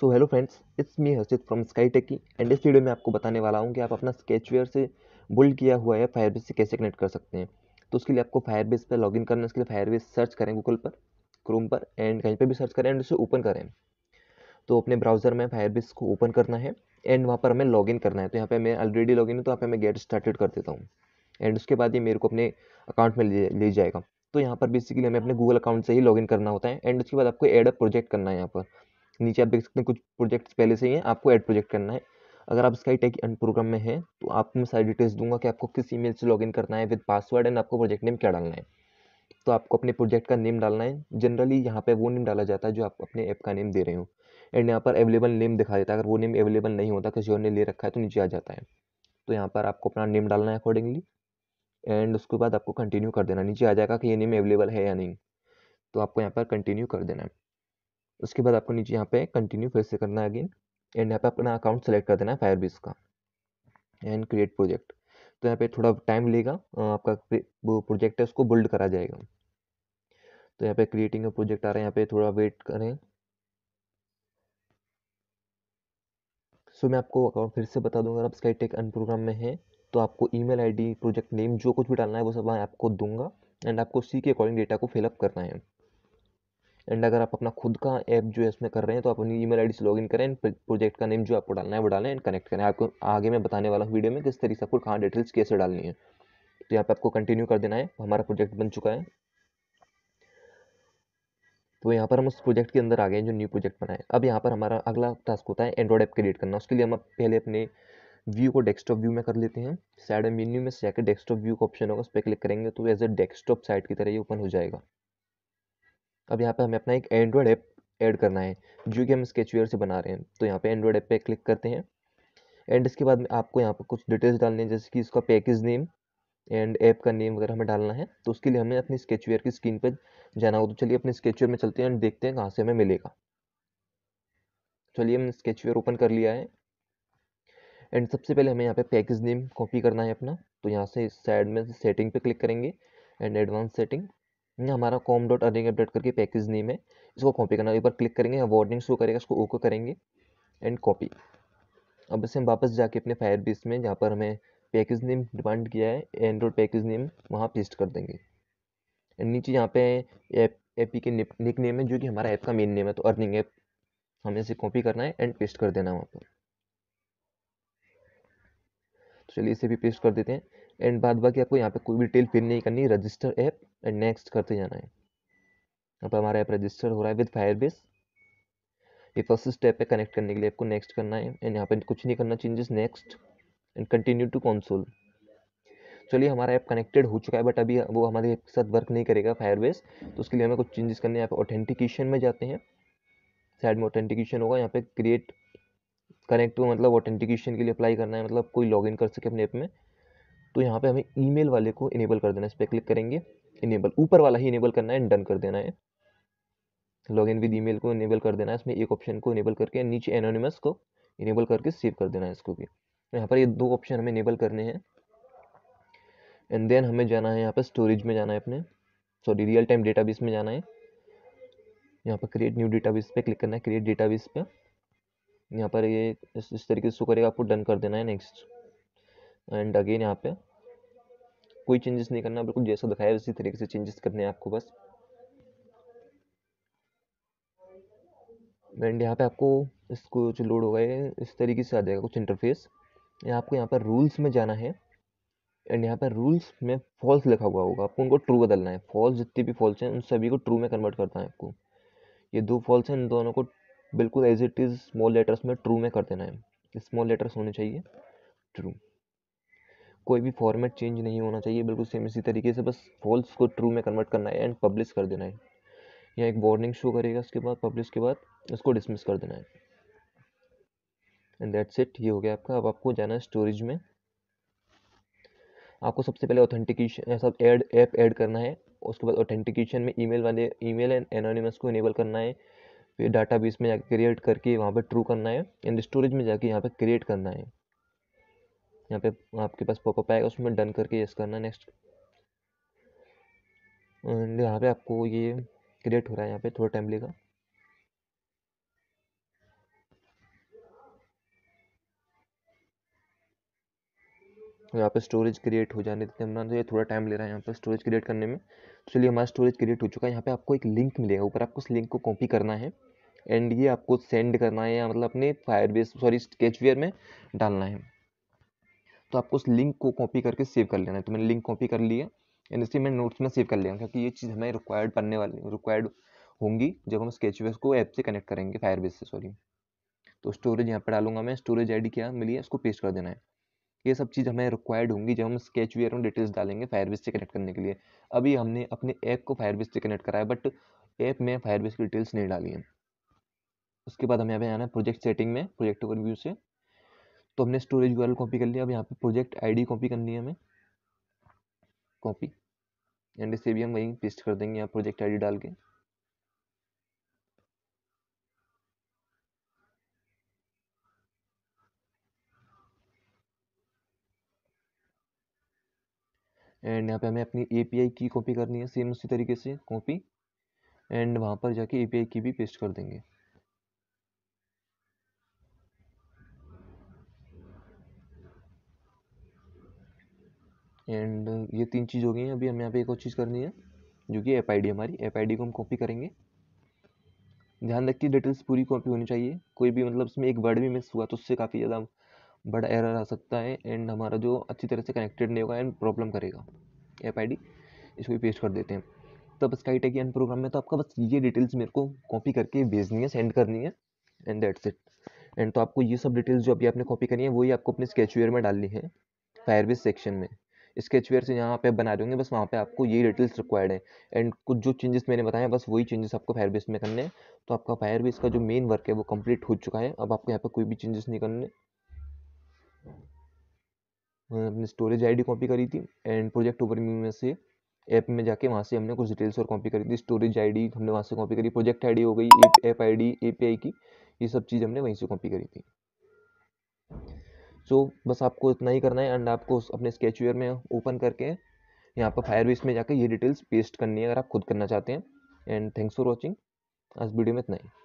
so hello friends it's me Harshit from Sky Techy and इस video में आपको बताने वाला हूँ कि आप अपना स्केचवेयर से बुल्ड किया हुआ है फायरबेस से कैसे कनेक्ट कर सकते हैं तो उसके लिए आपको फायरबेस पर लॉगिन करना है उसके लिए फायरबेस सर्च करें गूगल पर क्रोम पर एंड कहीं पर भी सर्च करें एंड उसे ओपन करें तो अपने ब्राउज़र में फायरबेस को ओपन करना है एंड वहाँ पर हमें लॉगिन करना है तो यहाँ पर मैं ऑलरेडी लॉगिन हूँ तो यहाँ पर मैं गेट स्टार्टेड कर देता हूँ एंड उसके बाद ये मेरे को अपने अकाउंट में ले जाएगा तो यहाँ पर बेसिकली हमें अपने गूगल अकाउंट से ही लॉगिन करना होता है एंड उसके बाद आपको एड अ प्रोजेक्ट करना है यहाँ पर नीचे आप देख सकते हैं कुछ प्रोजेक्ट्स पहले से ही हैं आपको ऐड प्रोजेक्ट करना है अगर आप स्काई टेक एंड प्रोग्राम में हैं तो आपको मैं सारी डिटेल्स दूंगा कि आपको किस ईमेल से लॉगिन करना है विद पासवर्ड एंड आपको प्रोजेक्ट नेम क्या डालना है तो आपको अपने प्रोजेक्ट का नेम डालना है जनरली यहाँ पे वो नेम डाला जाता है जो आप अपने ऐप का नेम दे रहे हो एंड यहाँ पर अवेलेबल नेम दिखा देता है अगर वो नेम अवेलेबल नहीं होता किसी और ने ले रखा है तो नीचे आ जाता है तो यहाँ पर आपको अपना नेम डालना है अकॉर्डिंगली एंड उसके बाद आपको कंटिन्यू कर देना नीचे आ जाएगा कि ये नेम अवेलेबल है या नहीं तो आपको यहाँ पर कंटिन्यू कर देना है उसके बाद आपको नीचे यहाँ पे कंटिन्यू फिर से करना है अगेन एंड यहाँ पे अपना अकाउंट सेलेक्ट कर देना है फायरबेस का एंड क्रिएट प्रोजेक्ट तो यहाँ पे थोड़ा टाइम लेगा आपका वो प्रोजेक्ट है उसको बिल्ड करा जाएगा तो यहाँ पे क्रिएटिंग प्रोजेक्ट आ रहा है यहाँ पे थोड़ा वेट करें सो मैं आपको अकाउंट फिर से बता दूंगा अगर आप स्काई टेक अन प्रोग्राम में है तो आपको ई मेल प्रोजेक्ट नेम जो कुछ भी डालना है वो सब मैं आपको दूंगा एंड आपको सी के अकॉर्डिंग डेटा को फिलअप करना है एंड अगर आप अपना खुद का ऐप जो है इसमें कर रहे हैं तो आप अपनी ईमेल आईडी से लॉगिन करें एंड प्रोजेक्ट का नेम जो आपको डालना है वो डालें एंड कनेक्ट करें आपको आगे मैं बताने वाला हूँ वीडियो में किस तरीके से आपको कहाँ डिटेल्स कैसे डालनी है तो यहाँ पर आपको कंटिन्यू कर देना है हमारा प्रोजेक्ट बन चुका है तो यहाँ पर हम उस प्रोजेक्ट के अंदर आ गए जो न्यू प्रोजेक्ट बनाए अब यहाँ पर हमारा अगला टास्क होता है एंड्रॉइड ऐप क्रिएट करना उसके लिए हम पहले अपने व्यू को डेस्कटॉप व्यू में कर लेते हैं साइड मेन्यू में जाकर डेस्कटॉप व्यू का ऑप्शन होगा उस पर क्लिक करेंगे तो एज ए डेस्कटॉप साइट की तरह ये ओपन हो जाएगा तो अब यहाँ पे हमें अपना एक एंड्रॉयड ऐप ऐड करना है जो कि हम स्केचवेयर से बना रहे हैं तो यहाँ पे एंड्रॉयड ऐप पे क्लिक करते हैं एंड इसके बाद में आपको यहाँ पर कुछ डिटेल्स डालनी है जैसे कि इसका पैकेज नेम एंड ऐप का नेम वगैरह हमें डालना है तो उसके लिए हमें अपनी स्केचवेयर की स्क्रीन पर जाना हो तो चलिए अपने स्केचवेयर में चलते हैं एंड देखते हैं कहाँ से हमें मिलेगा चलिए हमने स्केचवेयर ओपन कर लिया है एंड सबसे पहले हमें यहाँ पे पैकेज नेम कॉपी करना है अपना तो यहाँ से साइड में सेटिंग पे क्लिक करेंगे एंड एडवांस सेटिंग हमारा कॉम डॉट अर्निंग अपडेट करके पैकेज नेम है इसको कॉपी करना एक बार क्लिक करेंगे वार्निंग शो करेगा इसको ओके करेंगे एंड कॉपी अब इसे हम वापस जाके अपने फायर बेस में जहाँ पर हमें पैकेज नेम डिमांड किया है एंड्रॉयड पैकेज नेम वहाँ पेस्ट कर देंगे एंड नीचे यहाँ पे ऐप ऐप के निक नेम है जो कि हमारा ऐप का मेन नेम है तो अर्निंग ऐप हमें इसे कॉपी करना है एंड पेस्ट कर देना है वहाँ पर चलिए इसे भी पेस्ट कर देते हैं एंड बाद बाकी आपको यहाँ पे कोई भी डिटेल फिल नहीं करनी रजिस्टर ऐप एंड नेक्स्ट करते जाना है यहाँ पर हमारा ऐप रजिस्टर हो रहा है विद बेस ये फर्स्ट स्टेप है कनेक्ट करने के लिए आपको नेक्स्ट करना है एंड यहाँ पे कुछ नहीं करना changes next and continue to console चलिए हमारा ऐप कनेक्टेड हो चुका है बट अभी वो हमारे ऐप के साथ वर्क नहीं करेगा बेस तो उसके लिए हमें कुछ चेंजेस करने हैं यहाँ पर ऑथेंटिकेशन में जाते हैं साइड में ऑथेंटिकेशन होगा यहाँ पे क्रिएट कनेक्ट टू मतलब ऑथेंटिकेशन के लिए अप्लाई करना है मतलब कोई लॉगिन कर सके अपने ऐप में तो यहाँ पे हमें ईमेल वाले को इनेबल कर देना है इस पर क्लिक करेंगे इनेबल ऊपर वाला ही इनेबल करना है एंड डन कर देना है लॉग इन विद ई को इनेबल कर देना है इसमें एक ऑप्शन को इनेबल करके नीचे एनोनिमस को इनेबल करके सेव कर देना है इसको भी तो यहाँ पर ये दो ऑप्शन हमें इनेबल करने हैं एंड देन हमें जाना है यहाँ पर स्टोरेज में जाना है अपने सॉरी रियल टाइम डेटाबेस में जाना है यहाँ पर क्रिएट न्यू डेटाबेस पे क्लिक करना है क्रिएट डेटाबेस पे यहाँ पर ये इस इस तरीके से शो करेगा आपको डन कर देना है नेक्स्ट एंड अगेन यहाँ पे कोई चेंजेस नहीं करना बिल्कुल जैसा दिखाया उसी तरीके से चेंजेस करने हैं आपको बस एंड यहाँ पे आपको इसको जो लोड हो गए इस तरीके से आ जाएगा कुछ इंटरफेस यहाँ आपको यहाँ पर रूल्स में जाना है एंड यहाँ पर रूल्स में फॉल्स लिखा हुआ होगा आपको उनको ट्रू बदलना है फॉल्स जितने भी फॉल्स हैं उन सभी को ट्रू में कन्वर्ट करना है आपको ये दो फॉल्स हैं इन दोनों को बिल्कुल as it is small letters में ट्रू में कर देना है स्मॉल लेटर्स होने चाहिए ट्रू कोई भी फॉर्मेट चेंज नहीं होना चाहिए बिल्कुल सेम इसी तरीके से बस फॉल्स को ट्रू में कन्वर्ट करना है एंड पब्लिश कर देना है या एक वार्निंग शो करेगा उसके बाद पब्लिश के बाद उसको डिसमिस कर देना है एंड दैट्स इट ये हो गया आपका अब आपको जाना है स्टोरेज में आपको सबसे पहले ऑथेंटिकेशन सब ऐड ऐप ऐड करना है उसके बाद ऑथेंटिकेशन में ईमेल वाले ईमेल एंड एनोनिमस को इनेबल करना है फिर डाटा बेस में जाके क्रिएट करके वहाँ पे ट्रू करना है एंड स्टोरेज में जाके यहाँ पे क्रिएट करना है यहाँ पे आपके पास पॉपअप आएगा उसमें डन करके यस करना नेक्स्ट एंड यहाँ पे आपको ये क्रिएट हो रहा है यहाँ पे थोड़ा टाइम लेगा यहाँ पे स्टोरेज क्रिएट हो जाने देते हैं तो ये थोड़ा टाइम ले रहा है यहाँ पे स्टोरेज क्रिएट करने में तो चलिए हमारा स्टोरेज क्रिएट हो चुका है यहाँ पे आपको एक लिंक मिलेगा ऊपर आपको उस लिंक को कॉपी करना है एंड ये आपको सेंड करना है या मतलब अपने फायर सॉरी स्केचवेयर में डालना है तो आपको उस लिंक को कॉपी करके सेव कर लेना है तो मैंने लिंक कॉपी कर लिया एंड इसलिए मैंने नोट्स में सेव कर लिया क्योंकि ये चीज़ हमें रिक्वायर्ड पड़ने वाली रिक्वायर्ड होंगी जब हम स्केचवेस को ऐप से कनेक्ट करेंगे फायर से सॉरी तो स्टोरेज यहाँ पर डालूंगा मैं स्टोरेज आई क्या मिली है इसको पेस्ट कर देना है ये सब चीज़ हमें रिक्वायर्ड होंगी जब हम स्केच वेयर में डिटेल्स डालेंगे फायरबेस से कनेक्ट करने के लिए अभी हमने अपने ऐप को फायरबेस से कनेक्ट कराया बट ऐप में फायरबेस की डिटेल्स नहीं डाली हैं उसके बाद हमें यहाँ पे आना है प्रोजेक्ट सेटिंग में प्रोजेक्ट ओवरव्यू से तो हमने स्टोरेज यू कॉपी कर लिया अब यहाँ पे प्रोजेक्ट आईडी कॉपी करनी है हमें कॉपी एंड इसे भी हम वहीं पेस्ट कर देंगे यहाँ प्रोजेक्ट आईडी डाल के एंड यहाँ पे हमें अपनी ए पी आई की कॉपी करनी है सेम उसी तरीके से कॉपी एंड वहाँ पर जाके ए पी आई की भी पेस्ट कर देंगे एंड ये तीन चीज़ हो गई हैं अभी हमें यहाँ पे एक और चीज़ करनी है जो कि एफ आई हमारी एफ आई को हम कॉपी करेंगे ध्यान रखिए डिटेल्स पूरी कॉपी होनी चाहिए कोई भी मतलब उसमें एक वर्ड भी मिस हुआ तो उससे काफ़ी ज़्यादा बड़ा एरर आ सकता है एंड हमारा जो अच्छी तरह से कनेक्टेड नहीं होगा एंड प्रॉब्लम करेगा एप आई इसको भी पेस्ट कर देते हैं तब स्काई टेक एंड प्रोग्राम में तो आपका बस ये डिटेल्स मेरे को कॉपी करके भेजनी है सेंड करनी है एंड दैट्स इट एंड तो आपको ये सब डिटेल्स जो अभी आपने कॉपी करनी है वही आपको अपने स्केचवेयर में डालनी है फायरबेस सेक्शन में स्केचवेयर से यहाँ पे बना रहे होंगे बस वहाँ पे आपको ये डिटेल्स रिक्वायर्ड है एंड कुछ जो चेंजेस मैंने बताए बस वही चेंजेस आपको फायरबेस में करने हैं तो आपका फायरबेस का जो मेन वर्क है वो कंप्लीट हो चुका है अब आपको यहाँ पर कोई भी चेंजेस नहीं करने हमने स्टोरेज आईडी कॉपी करी थी एंड प्रोजेक्ट ओवर में से ऐप में जाके वहाँ से हमने कुछ डिटेल्स और कॉपी करी थी स्टोरेज आईडी हमने वहाँ से कॉपी करी प्रोजेक्ट आईडी हो गई ऐप आईडी एपीआई की ये सब चीज़ हमने वहीं से कॉपी करी थी सो so, बस आपको इतना ही करना है एंड आपको अपने स्केचवेयर में ओपन करके यहाँ पर फायरबेस में जाकर ये डिटेल्स पेस्ट करनी है अगर आप खुद करना चाहते हैं एंड थैंक्स फॉर वॉचिंग आज वीडियो में इतना ही